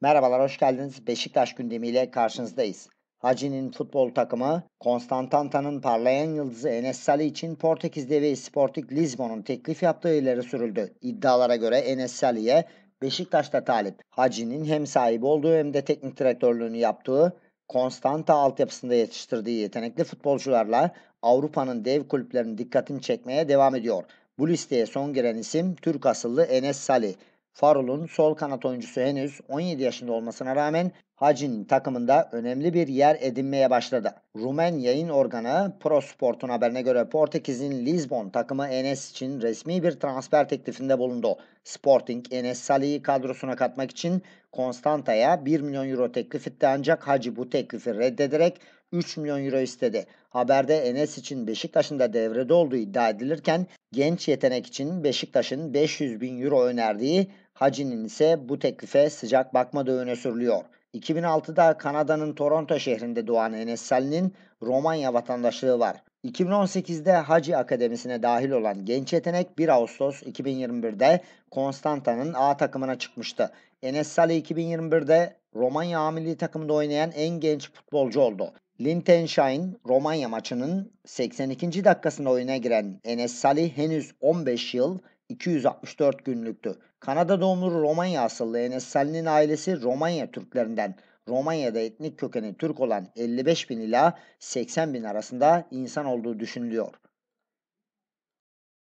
Merhabalar, hoş geldiniz. Beşiktaş gündemiyle karşınızdayız. Hacı'nin futbol takımı, Konstantanta'nın parlayan yıldızı Enes Sali için Portekiz devi Sporting Lisbon'un teklif yaptığı ileri sürüldü. İddialara göre Enes Sali'ye Beşiktaş'ta talip. Hacı'nin hem sahibi olduğu hem de teknik direktörlüğünü yaptığı Konstanta altyapısında yetiştirdiği yetenekli futbolcularla Avrupa'nın dev kulüplerinin dikkatini çekmeye devam ediyor. Bu listeye son giren isim Türk asıllı Enes Salih. Farul'un sol kanat oyuncusu henüz 17 yaşında olmasına rağmen Hacin takımında önemli bir yer edinmeye başladı. Rumen yayın organı ProSport'un haberine göre Portekiz'in Lisbon takımı Enes için resmi bir transfer teklifinde bulundu. Sporting Enes Salih'i kadrosuna katmak için Konstanta'ya 1 milyon euro teklif etti ancak Hacı bu teklifi reddederek 3 milyon euro istedi. Haberde Enes için Beşiktaş'ın da devrede olduğu iddia edilirken genç yetenek için Beşiktaş'ın 500 bin euro önerdiği Hacı'nin ise bu teklife sıcak bakmadığı öne sürülüyor. 2006'da Kanada'nın Toronto şehrinde doğan Enes Salih'in Romanya vatandaşlığı var. 2018'de Hacı Akademisi'ne dahil olan genç yetenek 1 Ağustos 2021'de Konstanta'nın A takımına çıkmıştı. Enes Salih 2021'de Romanya A milli takımda oynayan en genç futbolcu oldu. Lintenstein Romanya maçının 82. dakikasında oyuna giren Enes Salih henüz 15 yıl 264 günlüktü. Kanada doğumlu Romanya asıllı Enes Salih'in ailesi Romanya Türklerinden. Romanya'da etnik kökeni Türk olan 55 bin ila 80 bin arasında insan olduğu düşünülüyor.